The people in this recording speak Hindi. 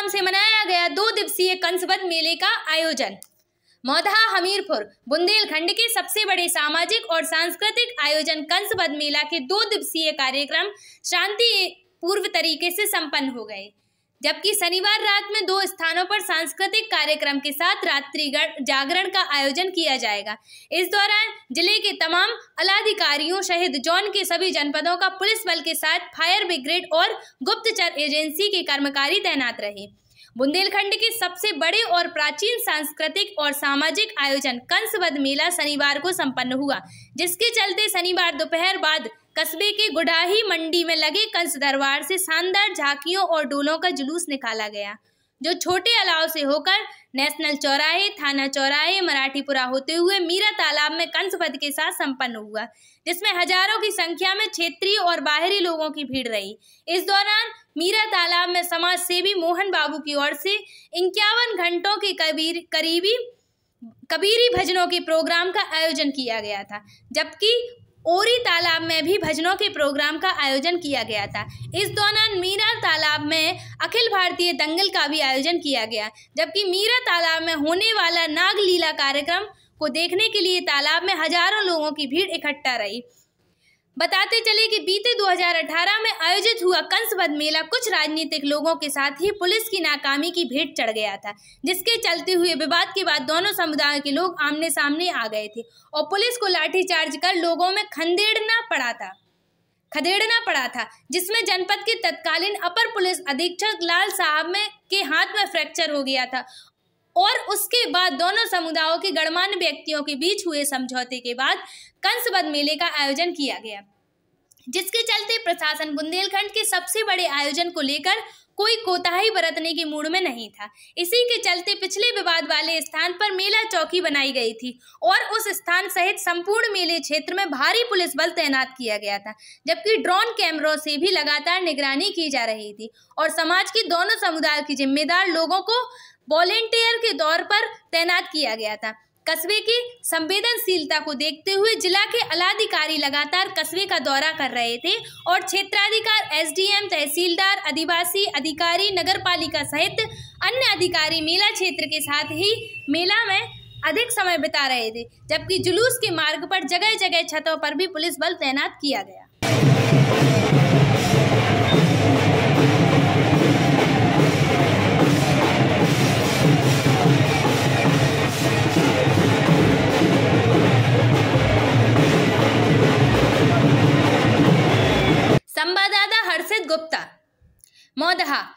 धूमधाम से मनाया गया दो दिवसीय कंसवध मेले का आयोजन मौधा हमीरपुर बुंदेलखंड के सबसे बड़े सामाजिक और सांस्कृतिक आयोजन कंसवध मेला के दो दिवसीय कार्यक्रम शांति पूर्व तरीके से संपन्न हो गए जबकि शनिवार रात में दो स्थानों पर सांस्कृतिक कार्यक्रम के साथ रात्रि जागरण का आयोजन किया जाएगा इस दौरान जिले के तमाम अलाधिकारियों शहीद जॉन के सभी जनपदों का पुलिस बल के साथ फायर ब्रिगेड और गुप्तचर एजेंसी के कर्मकारी तैनात रहे बुंदेलखंड के सबसे बड़े और प्राचीन सांस्कृतिक और सामाजिक आयोजन वध मेला शनिवार को संपन्न हुआ जिसके चलते शनिवार दोपहर बाद कस्बे के गुडाही मंडी में लगे कंस दरबार से शानदार झांकियों और डोलों का जुलूस निकाला गया जो छोटे अलाव से होकर नेशनल चौराहे थाना चौराहे मराठीपुरा होते हुए मीरा तालाब में कंस पद के साथ संपन्न हुआ जिसमें हजारों की संख्या में क्षेत्रीय और बाहरी लोगों की भीड़ रही इस दौरान मीरा तालाब में समाज सेवी मोहन बाबू की ओर से इक्यावन घंटों के कबीर करीबी कबीरी भजनों के प्रोग्राम का आयोजन किया गया था जबकि ओरी तालाब में भी भजनों के प्रोग्राम का आयोजन किया गया था इस दौरान मीरा तालाब में अखिल भारतीय दंगल का भी आयोजन किया गया जबकि मीरा तालाब में होने वाला नागलीला कार्यक्रम को देखने के लिए तालाब में हजारों लोगों की भीड़ इकट्ठा रही बताते चले कि बीते 2018 में आयोजित हुआ कंसवध मेला कुछ राजनीतिक लोगों के साथ ही पुलिस की नाकामी की भेंट चढ़ गया था जिसके चलते हुए विवाद के बाद दोनों समुदाय के लोग आमने सामने आ गए थे और पुलिस को लाठीचार्ज कर लोगों में खंदेड़ना पड़ा था खदेड़ना पड़ा था जिसमें जनपद के तत्कालीन अपर पुलिस अधीक्षक लाल साहब में के हाथ में फ्रैक्चर हो गया था और उसके बाद दोनों समुदायों के गणमान्य व्यक्तियों के बीच हुए समझौते के बाद कंसबद मेले का आयोजन किया गया जिसके चलते प्रशासन बुंदेलखंड के सबसे बड़े आयोजन को लेकर कोई कोताही बरतने के मूड में नहीं था इसी के चलते पिछले विवाद वाले स्थान पर मेला चौकी बनाई गई थी और उस स्थान सहित संपूर्ण मेले क्षेत्र में भारी पुलिस बल तैनात किया गया था जबकि ड्रोन कैमरों से भी लगातार निगरानी की जा रही थी और समाज के दोनों समुदाय के जिम्मेदार लोगों को वॉलेंटियर के तौर पर तैनात किया गया था कस्बे की संवेदनशीलता को देखते हुए जिला के अलाधिकारी लगातार कस्बे का दौरा कर रहे थे और क्षेत्राधिकार एसडीएम तहसीलदार आदिवासी अधिकारी नगर पालिका सहित अन्य अधिकारी मेला क्षेत्र के साथ ही मेला में अधिक समय बिता रहे थे जबकि जुलूस के मार्ग पर जगह जगह छतों पर भी पुलिस बल तैनात किया गया गुप्ता मोदहा